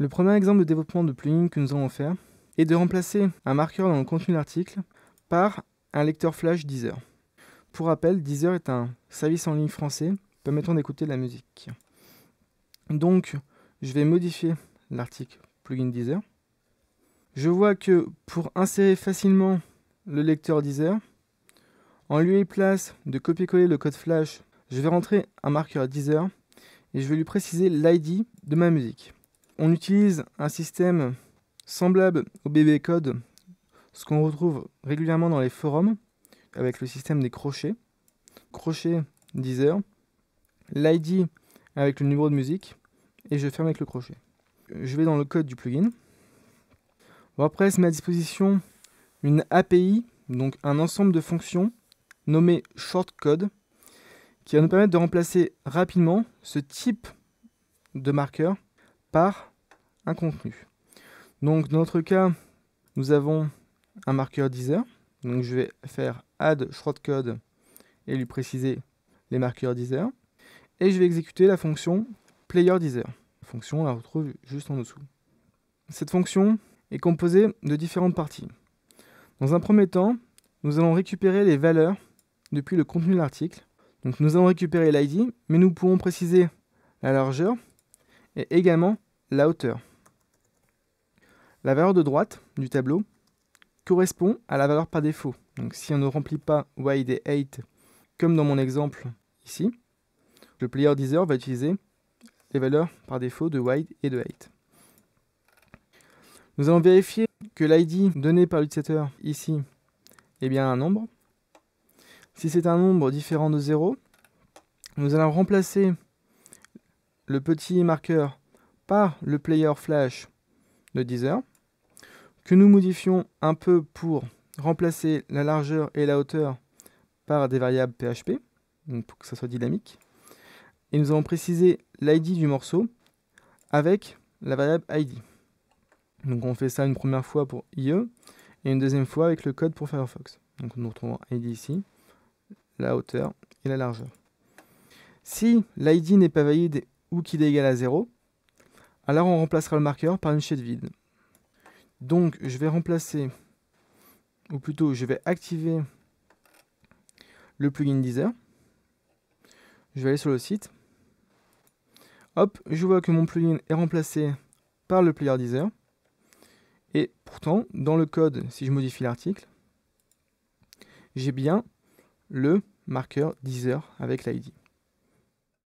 Le premier exemple de développement de plugin que nous allons faire est de remplacer un marqueur dans le contenu de l'article par un lecteur flash Deezer. Pour rappel, Deezer est un service en ligne français permettant d'écouter de la musique. Donc, je vais modifier l'article plugin Deezer. Je vois que pour insérer facilement le lecteur Deezer, en lieu et place de copier-coller le code flash, je vais rentrer un marqueur Deezer et je vais lui préciser l'ID de ma musique on utilise un système semblable au BB Code, ce qu'on retrouve régulièrement dans les forums, avec le système des crochets. Crochet Deezer, l'ID avec le numéro de musique, et je ferme avec le crochet. Je vais dans le code du plugin. WordPress met à disposition une API, donc un ensemble de fonctions nommé shortcode, qui va nous permettre de remplacer rapidement ce type de marqueur par contenu. Donc dans notre cas, nous avons un marqueur Deezer. Donc je vais faire add Code et lui préciser les marqueurs Deezer. Et je vais exécuter la fonction player Deezer. La fonction, on la retrouve juste en dessous. Cette fonction est composée de différentes parties. Dans un premier temps, nous allons récupérer les valeurs depuis le contenu de l'article. Donc nous allons récupérer l'ID, mais nous pouvons préciser la largeur et également la hauteur. La valeur de droite du tableau correspond à la valeur par défaut. Donc si on ne remplit pas wide et 8 comme dans mon exemple ici, le player deezer va utiliser les valeurs par défaut de wide et de 8. Nous allons vérifier que l'ID donné par l'utilisateur ici est bien un nombre. Si c'est un nombre différent de 0, nous allons remplacer le petit marqueur par le player flash de Deezer, que nous modifions un peu pour remplacer la largeur et la hauteur par des variables PHP, pour que ça soit dynamique. Et nous avons précisé l'ID du morceau avec la variable ID. Donc on fait ça une première fois pour IE et une deuxième fois avec le code pour Firefox. Donc nous retrouvons ID ici, la hauteur et la largeur. Si l'ID n'est pas valide ou qu'il est égal à 0, alors on remplacera le marqueur par une chaîne vide. Donc je vais remplacer, ou plutôt je vais activer le plugin Deezer. Je vais aller sur le site. Hop, je vois que mon plugin est remplacé par le player Deezer. Et pourtant, dans le code, si je modifie l'article, j'ai bien le marqueur Deezer avec l'ID.